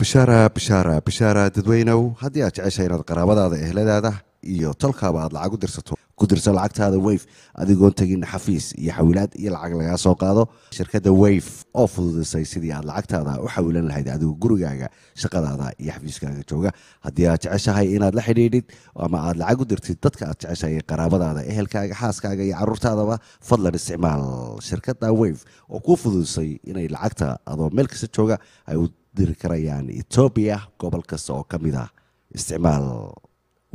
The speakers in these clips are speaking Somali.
bishaara bishaara bishaara dadweynow haddii aad jeceshay inaad qaraabadaada ehladaada iyo tolkaaba aad lacag u dirsato ku dirso lacagtaada weyf adigoon tegin xafiis iyo xawilaad iyo lacag lagaa soo qaado shirkadda weyf oo fududisay sidii aad lacagtaada u xawilan lahayd adigo gurigaaga shaqadaada iyo xafiiskaaga jooga haddii aad jeceshahay inaad la xidhiidhid ama aad lacag u dirtid dadka aad jeceshahay qaraabadaada ehelkaaga xaaskaaga iyo caruurtaadaba fadlan isticmaal shirkadda weyf oo kuu fududisay inay lacagta adoo meel kasta jooga ay diri karayaan etoobiya gobol kasta oo ka mid ah isticmaal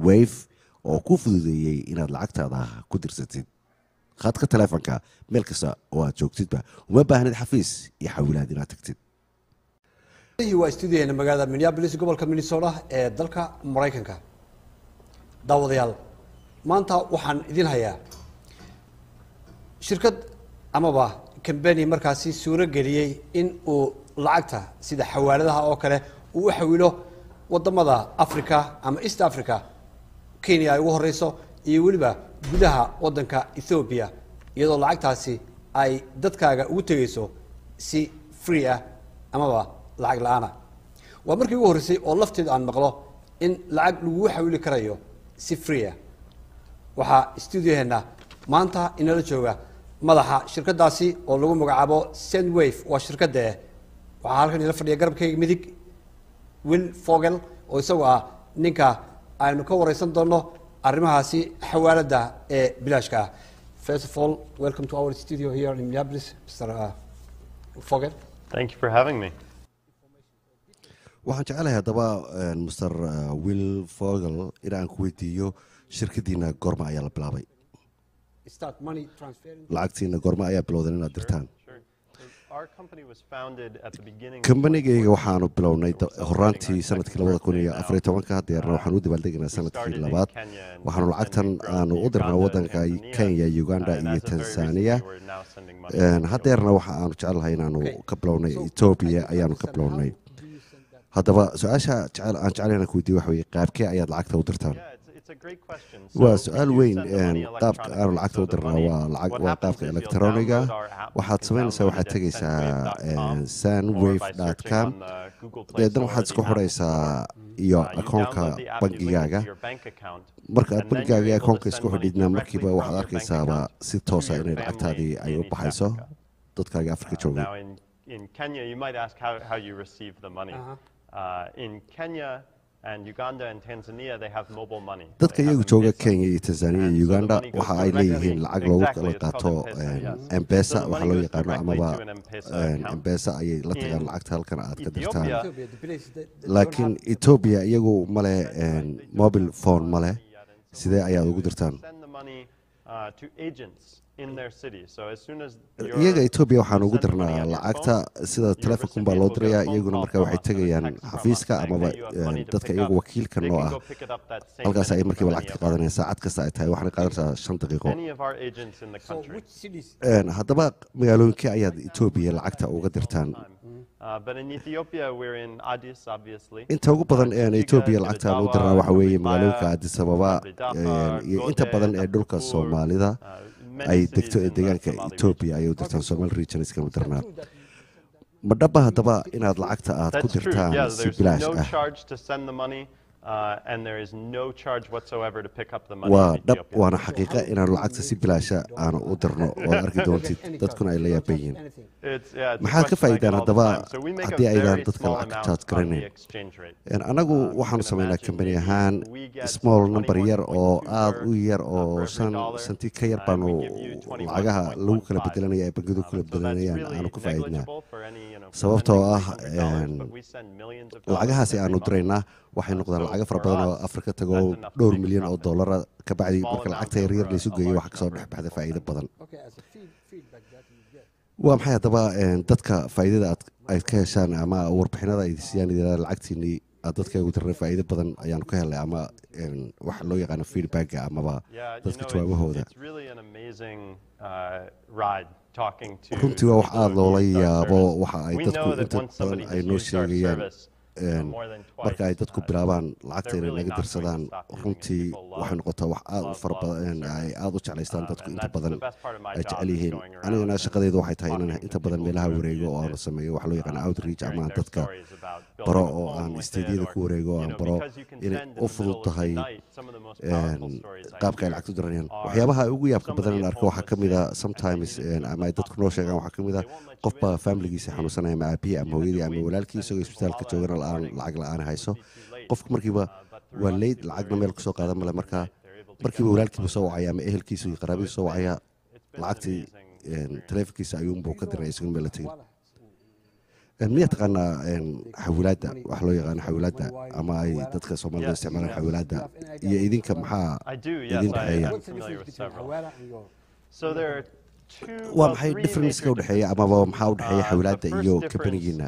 wave oo ku fududeeyey inaad lacagtaada ku dirsatid khadka taleefonka meel kasta oo aad joogtidba uma baahnid xafiis iyo xawilaad inaad tagtid waa stuudiyaheena magaalada minneabolis gobolka minnesota ee dalka maraykanka daawadayaal maanta waxaan idin hayaa shirkad amaba kambeni markaasi suuro in uu lacagta sida xawaaladaha oo kale uu u xawilo waddamada africa ama east africa kenya ay ugu horeyso iyo weliba gudaha waddanka ethoobiya iyadoo lacagtaasi ay dadkaaga ugu tegeyso si free ah amaba lacag la-aana waa markii ugu horreysay oo lafteedu aan maqlo in lacag laguu xawili karayo si free ah waxaa studioheenna maanta inala jooga madaxa shirkadaasi oo lagu magacaabo sandwave waa shirkaddae eh, waxaa halkan ila fadhiya garabkayga midig will fogel oo isagu ah ninka aynu ka wareysan doono arrimahaasi xawaalada ee bilaashka ah first of all welcome to our studio here in minneapolis mr uh, fogel thank you for having me waxaan jecelahay haddaba uh, mr uh, will fogel in ku weydiiyo shirkadiina goorma ayaa la bilaabay lacagtiina goorma ayaa bilowdeen inaad dirtaan kambanigayga waxaanu bilownay horaantii sanadkii labada kun iyo afariy tobanka hadeerna uh, waxaanu u dabaaldegaynaa sanadkii labaad waxaanu lacagtan aanu u dirnaa waddanka kenya uganda uh, iyo tanzania hadeerna waxa aanu jecelahay inaanu ka bilownay etoobiya ayaanu ka bilownay haddaba su-aasha aan jecel inaan ku waxa weye qaabkee ayaad lacagta u dirtaan waa su-aal weyn qaabka aan lacagta u dirnaa waa qaabka electroniga waxaad samaynaysaa waxaad tegaysaa sanwave dot com eh, uh, deedna waxaad isku xidhaysaa mm-hmm. iyo uh, akoonka bangigaaga marka aad bangigaaga akoonka isku xidhiidna markiiba waxaad arkaysaaba si toosa inay lacagtaadii ay u baxayso dadkaaga afrika um, jooga dadka iyagu jooga kenya iyo tanzania iyo uganda waxa ay leeyihiin lacag loogu kala qaato embesa waxa loo yaqaano amaba embesa ayay la tagaan lacagta halkan aad ka dirtaan laakiin etoobiya iyagu maleh mobile mobil phone ma sidee ayaad ugu dirtaan iyaga etoobiya waxaan ugu dirnaa lacagta sida telefonkan baa loo dirayaa iyaguna markaa waxay tegayaan xafiiska amaba dadka iyagu wakiilka noo ah halkaas ay markiiba lacagta ka qaadanayaan saacad kasta ay tahay waxaana qaadanaysaa shan daqiiqo haddaba magaalooyinkee ayaad etoobiya lacagta uga dirtaan uh, inta ugu badan uh, ee etoobiya lacagta aan u dirnaa waxa weeye magaalooyinka adis iyo inta badan ee dhulka soomaalida uh, ay degto ee deegaanka etoobiya ayuu dirtaa somal region iskama darnaa ma dhaba haddaba inaad lacagta aad ku dirtaan si bilaash ah Uh, waa dhab waana xaqiiqa inaanu lacagta si bilaasha aanu u dirno oo arki doontid dadkuna ay la yaaban yihiin maxaad ka faa'iidaan haddaba haddii aydaan dadka lacag jaaj garanayn annagu waxaanu samaynaa kambani ahaan small number yar oo aada u yar oo shan santi ka yar baanu lacagaha lagu kala bedelanaya ay bangiyadu kala bedelanayaan aanu ka faa'iidnaa sababtoo ah eh, lacagahaasi aanu diraynaa waxay noqdaan lacago fara badan oo afrika tago dhowr milyan oo dollara kabacdi marka lacagta yaryar laysu geeyo waxa kasoo dhex baxda faa'iido badan waa maxay haddaba eh, dadka faa'iidada aad ka heshaan ama warbixinada ay siiyaan lacagtiinii aad dadka ugu faa'iido badan ayaanu ka helay ama eh, wax loo yaqaano feedbacka amaba dadka jawaabahooda runtunta wax aad loola yaabo waxa ay dadku inta badan ay noo sheegayaan Um, marka ay dadku uh, bilaabaan lacagta naga dirsadaan runtii waxay noqotaa wax aad u fara badan ay aad u jeclaystaan uh, dadku inta badan ay jecel yihiin anigana shaqadayda waxay tahay inaan inta badan meelaha wareego oo aan sameeyo wax loo uh, yaqaana outreach ama aan dadka baro oo aan isteedyada ku wareego oo aan baro inay u fudud tahay um, qaabka ay lacagtu diranayaan waxyaabaha ugu yaabka badan aan arko waxaa ka sometimes um, ama ay dadku noo sheegaan waxaa ka qofba familigiisa xanuunsanaya ama aabihi ama hooyadii ama walaalkii isagoo isbitaalka joogan lacag la-aan hayso qofku markiiba waa leyd lacagna meel kusoo qaadan male markaa markiiba walaalkiiba soo wacaya ama ehelkiisa iyo qaraabadiisa soo wacaya lacagtii eh, taleefonkiisa ayuunbuu ka dirnay isagun meel la tegin eh, miyaa taqaanaa eh, xawilaadda wax loo yaqaano xawilaada ama ay dadka soomaalida isticmaalaan xawilaada iyo idinka maxaa idin dhexeeya waa maxay differenska udhexeeya amaba maxaa udhexeeya xawilaadda iyo kambanigiina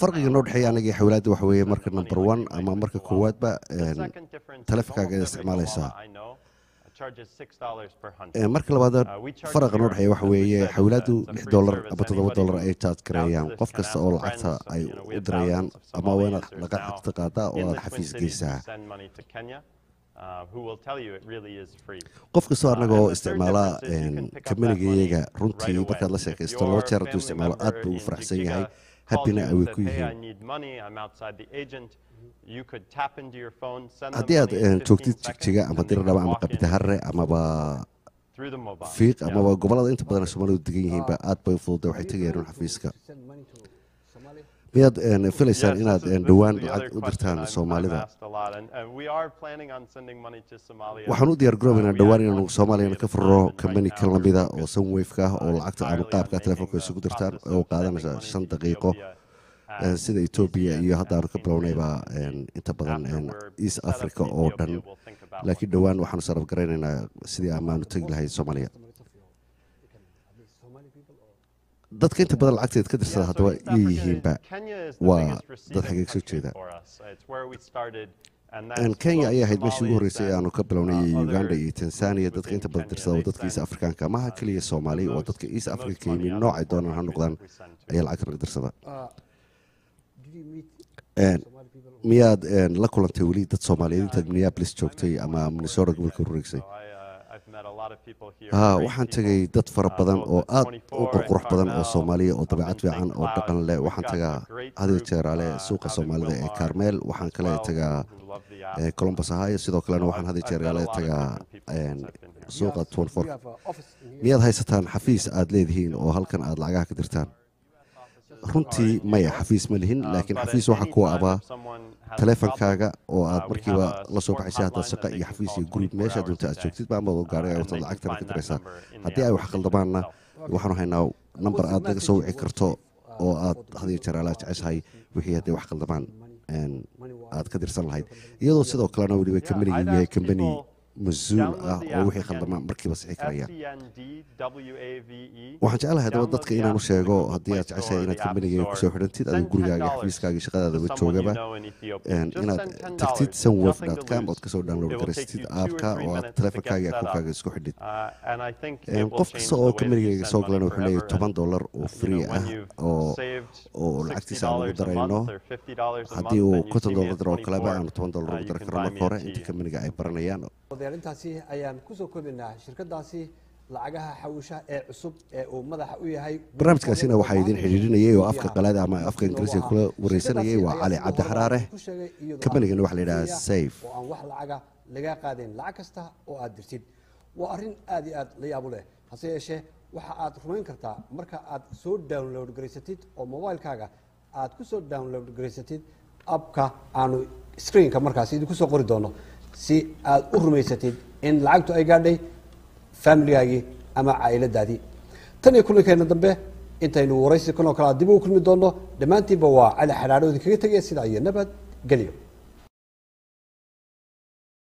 farqiga um, noo dhexeeya anaga xawilaadda waxa weeye marka number one ama marka koowaadba taleefonkaaga isticmaalaysaa marka labaad faraqa noo dhexeeya waxa weeye xawilaaddu lix dolar ama toddoba dollar ay jaaj gareeyaan qof kasta oo lacagta ay u dirayaan ama waa inaad laga xigta qaadaa oo aad xafiis geysaa Uh, qofkastoo annaga uh, oo isticmaala eh, kampanigayaga runtii markaad la sheekaysto laba jeer haduu isticmaalo aad buu ugu faraxsan yahay habina ay wey ku yihiin haddii aad eh, joogtid jigjiga ama diradhaba ama qabitaharre amaba fiiq amaba gobolada inta badan soomaalidu degan yihiinba aad bay u fududa waxay tegayaan un xafiiska miyaad filaysaan inaad dhowaan lacag u dirtaan soomaalida waxaan u diyaar garoobaynaa dhowaan inaanu soomaaliyana ka fururo kambani ka lamida oo sunwafeka oo lacagta aanu qaabka telefoonka uh, isugu dirtaan oo qaadanaysa shan daqiiqo sida etoobiya iyo haddaanu ka bilownaybaa eh, inta badan eh, east africa oo dhan laakiin dhowaan waxaanu sarafgaraynaynaa sidii ammaanu tegi lahayd soomaaliya dadka inta badan lacagteed ka dirsada haddaba iyo yihiinba waa dad xageeg soo jeeda kenya ayaa ahayd meeshii ugu horreysay ee aanu ka bilownay iyo uh, uganda iyo tanzania dadka inta badan dirsada waa dadka east africaanka maaha keliya soomaali waa dadka east africa ka yimid noocay doonaan ha noqdaan ayaa lacag laga dirsada uh, miyaad la kulantay weli dad soomaaliyeed intaad minneapolis joogtay ama minnesota gobolka wareegsay Ah, waxaan tegay dad fara uh, badan oo aad u qurqurux badan oo soomaaliya oo uh, dabeecad fiican oo dhaqan leh waxaan tagaa hadiyo jeeraale uh, suuqa soomaalida ee kaarmeel waxaan kale tagaa eh, colombus ahayo sidoo kalena waxaan hadiyo jeeraale tagaa suuqa miyaad haysataan xafiis aad leedihiin oo halkan aad lacagaha ka dirtaan runtii maya xafiis ma lihin uh, laakiin xafiis waxaa kuwa abaa taleefankaaga oo aad uh, markiiba la soo baxaysa haddaad shaqa iyo xafiis iyo gurib meesha doonta aad joogtid baamado uh, gaadhay ay wataad lacagtana ka diraysaa haddii ay wax khaldamaanna waxaanu haynaa namber aad naga soo wici karto oo aad hadio jaraala jeceshahay wixii hadday wax khaldamaan aad ka dirsan lahayd iyadoo sidoo kalena weliba kambaniga yahay kambani masuul ah oo wixii khaldamaa markiiba sixi karayaan e. waxaan jecelahay adaba dadka inaan u sheego haddii aad jeceshahay inaad kambaniga kusoo xidhantid adigo gurigaaga xafiiskaaga shaqadaadaba joogaba inaad tagtid sunwef dot com ood kasoo download garaysatid aabka oo aad teleefonkaaga akoonkaaga isku xidhid uh, qof kasta oo kambanigayga soo galana wuxuu leeyahay toban dollar oo free ah oo oo lacagtiisa aan ugu darayno haddii uu konton dollar daro oo kaleba aanu toban dollar ugu uh, daran karno marka hore inta kambaniga ay baranayaan dheer ayaan kusoo koobaynaa shirkadaasi lacagaha xawiishaha ee cusub ee uu madaxa u yahay barnaamijkaasina waxaa idiin xidhiidhinayay oo afka qalaad ama afka ingiriisiga kula wareysanayay waa cali cabdixaraare xaraare kambanigana waxa la yidhaha saif oo aan wax lacaga lagaa qaadayn lacag kasta oo aad dirtid waa arrin aada iyo aada la yaabu leh hase yeeshee waxa aad rumayn kartaa marka aad soo download garaysatid oo mobilekaaga aad ku soo download garaysatid abka aanu screenka markaas idinku soo qori doono si aad u rumaysatid in lacagtu ay gaadhay faamiligaagii ama caailadaadii tan iyo kulankeena dambe intaynu waraysi kun oo kale dib ugu kulmi doonno dhammaantiinba waa cali xadhaadhoodin kaga tegaya sidaa iyo nabad gelyo